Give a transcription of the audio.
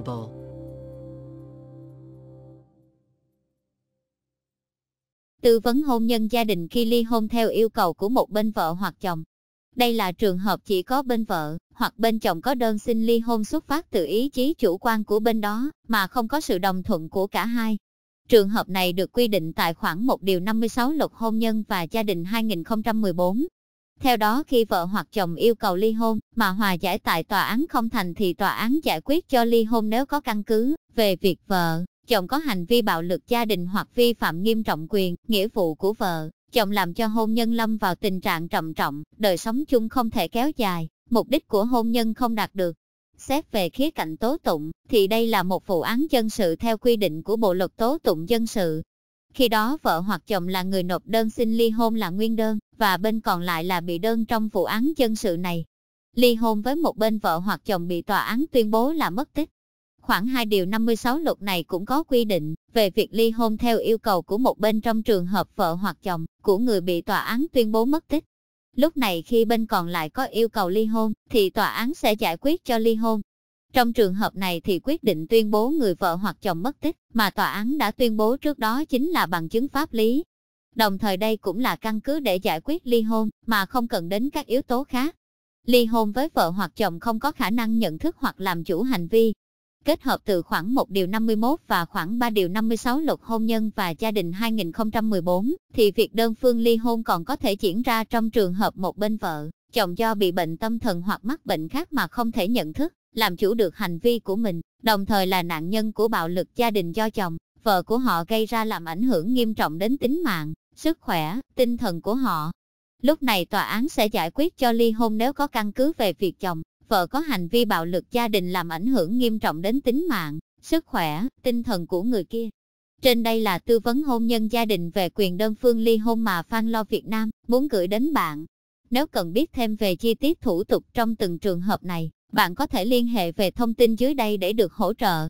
plausible. Tư vấn hôn nhân gia đình khi ly hôn theo yêu cầu của một bên vợ hoặc chồng. Đây là trường hợp chỉ có bên vợ hoặc bên chồng có đơn xin ly hôn xuất phát từ ý chí chủ quan của bên đó mà không có sự đồng thuận của cả hai. Trường hợp này được quy định tại khoản 1 điều 56 Luật hôn nhân và gia đình 2014. Theo đó khi vợ hoặc chồng yêu cầu ly hôn, mà hòa giải tại tòa án không thành thì tòa án giải quyết cho ly hôn nếu có căn cứ về việc vợ, chồng có hành vi bạo lực gia đình hoặc vi phạm nghiêm trọng quyền, nghĩa vụ của vợ, chồng làm cho hôn nhân lâm vào tình trạng trầm trọng, đời sống chung không thể kéo dài, mục đích của hôn nhân không đạt được. Xét về khía cạnh tố tụng, thì đây là một vụ án dân sự theo quy định của Bộ luật tố tụng dân sự, khi đó vợ hoặc chồng là người nộp đơn xin ly hôn là nguyên đơn, và bên còn lại là bị đơn trong vụ án dân sự này. Ly hôn với một bên vợ hoặc chồng bị tòa án tuyên bố là mất tích. Khoảng 2 điều 56 luật này cũng có quy định về việc ly hôn theo yêu cầu của một bên trong trường hợp vợ hoặc chồng của người bị tòa án tuyên bố mất tích. Lúc này khi bên còn lại có yêu cầu ly hôn, thì tòa án sẽ giải quyết cho ly hôn, trong trường hợp này thì quyết định tuyên bố người vợ hoặc chồng mất tích, mà tòa án đã tuyên bố trước đó chính là bằng chứng pháp lý. Đồng thời đây cũng là căn cứ để giải quyết ly hôn, mà không cần đến các yếu tố khác. Ly hôn với vợ hoặc chồng không có khả năng nhận thức hoặc làm chủ hành vi. Kết hợp từ khoảng 1 điều 51 và khoảng 3 điều 56 luật hôn nhân và gia đình 2014, thì việc đơn phương ly hôn còn có thể diễn ra trong trường hợp một bên vợ, chồng do bị bệnh tâm thần hoặc mắc bệnh khác mà không thể nhận thức làm chủ được hành vi của mình, đồng thời là nạn nhân của bạo lực gia đình do chồng, vợ của họ gây ra làm ảnh hưởng nghiêm trọng đến tính mạng, sức khỏe, tinh thần của họ. Lúc này tòa án sẽ giải quyết cho ly hôn nếu có căn cứ về việc chồng, vợ có hành vi bạo lực gia đình làm ảnh hưởng nghiêm trọng đến tính mạng, sức khỏe, tinh thần của người kia. Trên đây là tư vấn hôn nhân gia đình về quyền đơn phương ly hôn mà Phan Lo Việt Nam muốn gửi đến bạn. Nếu cần biết thêm về chi tiết thủ tục trong từng trường hợp này, bạn có thể liên hệ về thông tin dưới đây để được hỗ trợ.